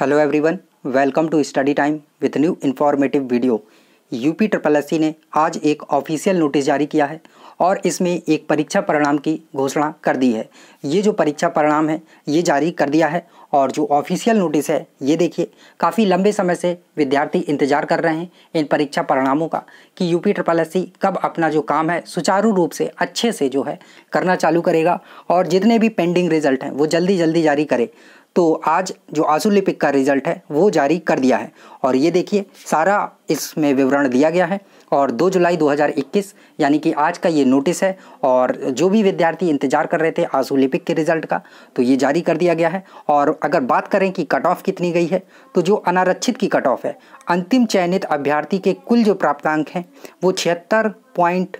hello everyone welcome to study time with new informative video UP triple S ने आज एक official notice जारी किया है और इसमें एक परीक्षा परिणाम की घोषणा कर दी है ये जो परीक्षा परिणाम है ये जारी कर दिया है और जो ऑफिशियल नोटिस है ये देखिए काफ़ी लंबे समय से विद्यार्थी इंतजार कर रहे हैं इन परीक्षा परिणामों का कि यूपी ट्रिपल एस कब अपना जो काम है सुचारू रूप से अच्छे से जो है करना चालू करेगा और जितने भी पेंडिंग रिजल्ट हैं वो जल्दी जल्दी जारी करे तो आज जो आसुलिपिक का रिजल्ट है वो जारी कर दिया है और ये देखिए सारा इसमें विवरण दिया गया है और 2 जुलाई 2021 यानी कि आज का ये नोटिस है और जो भी विद्यार्थी इंतजार कर रहे थे आसुलिपिक के रिजल्ट का तो ये जारी कर दिया गया है और अगर बात करें कि कट ऑफ कितनी गई है तो जो अनारक्षित की कट ऑफ है अंतिम चयनित अभ्यर्थी के कुल जो प्राप्तांक हैं वो छिहत्तर पॉइंट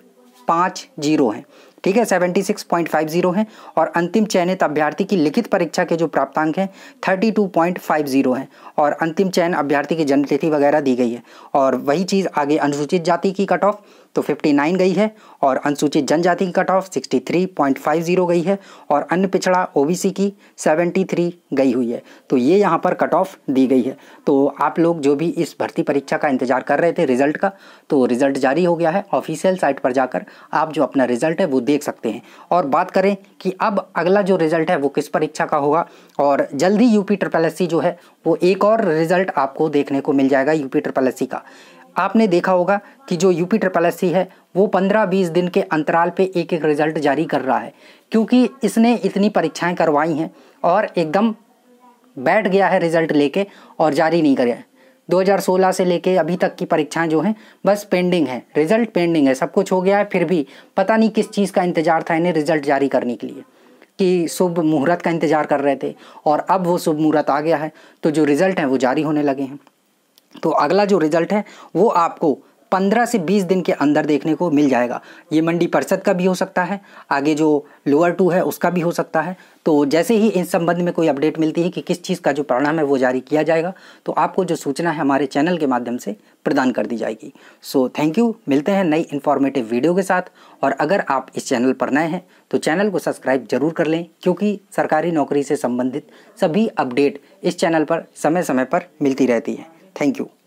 पाँच जीरो हैं ठीक है 76.50 है और अंतिम चयनित अभ्यर्थी की लिखित परीक्षा के जो प्राप्तांक हैं 32.50 है और अंतिम चयन अभ्यर्थी की जन्मतिथि वगैरह दी गई है और वही चीज़ आगे अनुसूचित जाति की कट ऑफ तो 59 गई है और अनुसूचित जनजाति की कट ऑफ 63.50 गई है और अन्य पिछड़ा ओबीसी की 73 गई हुई है तो ये यहाँ पर कट ऑफ दी गई है तो आप लोग जो भी इस भर्ती परीक्षा का इंतजार कर रहे थे रिजल्ट का तो रिजल्ट जारी हो गया है ऑफिशियल साइट पर जाकर आप जो अपना रिजल्ट है वो देख देख सकते हैं और बात करें कि अब अगला जो रिजल्ट है वो किस परीक्षा का होगा और जल्दी यूपी ट्रिपल एस जो है वो एक और रिजल्ट आपको देखने को मिल जाएगा यूपी ट्रिपल एस का आपने देखा होगा कि जो यूपी ट्रिपल एस है वो 15-20 दिन के अंतराल पे एक एक रिजल्ट जारी कर रहा है क्योंकि इसने इतनी परीक्षाएं करवाई हैं और एकदम बैठ गया है रिजल्ट लेके और जारी नहीं करे 2016 से लेके अभी तक की परीक्षाएं जो हैं बस पेंडिंग है रिजल्ट पेंडिंग है सब कुछ हो गया है फिर भी पता नहीं किस चीज़ का इंतजार था इन्हें रिजल्ट जारी करने के लिए कि शुभ मुहूर्त का इंतजार कर रहे थे और अब वो शुभ मुहूर्त आ गया है तो जो रिज़ल्ट हैं वो जारी होने लगे हैं तो अगला जो रिज़ल्ट है वो आपको 15 से 20 दिन के अंदर देखने को मिल जाएगा ये मंडी परिषद का भी हो सकता है आगे जो लोअर टू है उसका भी हो सकता है तो जैसे ही इस संबंध में कोई अपडेट मिलती है कि किस चीज़ का जो परिणाम है वो जारी किया जाएगा तो आपको जो सूचना है हमारे चैनल के माध्यम से प्रदान कर दी जाएगी सो थैंक यू मिलते हैं नई इन्फॉर्मेटिव वीडियो के साथ और अगर आप इस चैनल पर नए हैं तो चैनल को सब्सक्राइब जरूर कर लें क्योंकि सरकारी नौकरी से संबंधित सभी अपडेट इस चैनल पर समय समय पर मिलती रहती है थैंक यू